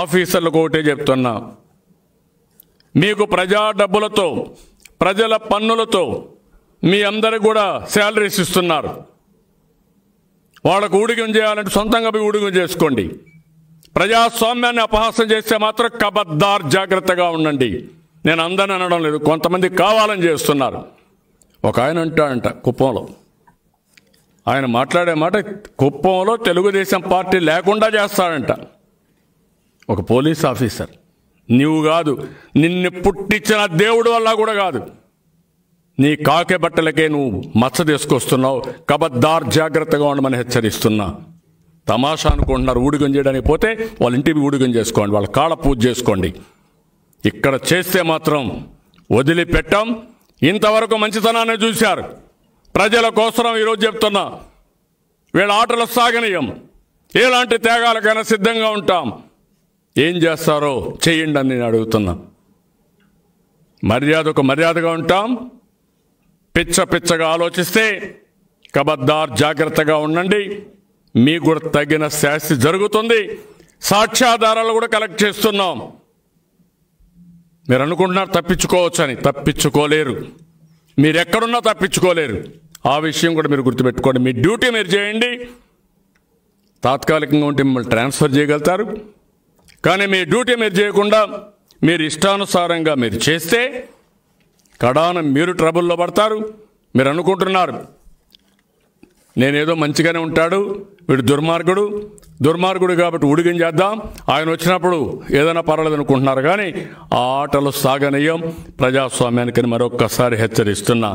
ఆఫీసర్లకు ఒకటే చెప్తున్నా మీకు ప్రజా డబ్బులతో ప్రజల పన్నులతో మీ అందరికి కూడా శాలరీస్ ఇస్తున్నారు వాళ్ళకు ఊడిగం చేయాలంటే సొంతంగా పోయి ఊడిగం చేసుకోండి ప్రజాస్వామ్యాన్ని అపహాసం చేస్తే మాత్రం కబద్దార్ జాగ్రత్తగా ఉండండి నేను అందరిని అనడం లేదు కొంతమంది కావాలని చేస్తున్నారు ఒక ఆయన అంటాడంట కుప్పంలో ఆయన మాట్లాడే మాట కుప్పంలో తెలుగుదేశం పార్టీ లేకుండా చేస్తాడంట ఒక పోలీస్ ఆఫీసర్ నీవు కాదు నిన్ను పుట్టించిన దేవుడు వల్ల కూడా కాదు నీ కాకే బట్టలకే నువ్వు మచ్చ తీసుకొస్తున్నావు కబద్దార్ జాగ్రత్తగా ఉండమని హెచ్చరిస్తున్నా తమాషా అనుకుంటున్నారు ఊడిగం చేయడానికి పోతే వాళ్ళ ఇంటికి ఊడిగం చేసుకోండి వాళ్ళ కాళ్ళ పూజ చేసుకోండి ఇక్కడ చేస్తే మాత్రం వదిలిపెట్టాం ఇంతవరకు మంచితనాన్ని చూశారు ప్రజల కోసరం ఈరోజు చెప్తున్నా వీళ్ళ ఆటలు సాగనీయం ఎలాంటి త్యాగాలకైనా సిద్ధంగా ఉంటాం ఏం చేస్తారో చేయండి అని నేను అడుగుతున్నా మర్యాదకు మర్యాదగా ఉంటాం పిచ్చ పిచ్చగా ఆలోచిస్తే కబద్దార్ జాగ్రత్తగా ఉండండి మీకు కూడా తగిన శాస్తి జరుగుతుంది సాక్ష్యాధారాలు కూడా కలెక్ట్ చేస్తున్నాం మీరు అనుకుంటున్నారు తప్పించుకోవచ్చు అని తప్పించుకోలేరు మీరు ఎక్కడున్నా తప్పించుకోలేరు ఆ విషయం కూడా మీరు గుర్తుపెట్టుకోండి మీ డ్యూటీ మీరు చేయండి తాత్కాలికంగా ఉంటే మిమ్మల్ని ట్రాన్స్ఫర్ చేయగలుగుతారు కానీ మీ డ్యూటీ మీరు చేయకుండా మీరు ఇష్టానుసారంగా మీరు చేస్తే కడాన మీరు ట్రబుల్లో పడతారు మీరు అనుకుంటున్నారు నేనేదో మంచిగానే ఉంటాడు వీడు దుర్మార్గుడు దుర్మార్గుడు కాబట్టి ఉడిగిం చేద్దాం ఆయన వచ్చినప్పుడు ఏదైనా పర్వాలేదు అనుకుంటున్నారు కానీ ఆ ఆటలు సాగనీయం ప్రజాస్వామ్యానికి మరొక్కసారి హెచ్చరిస్తున్నా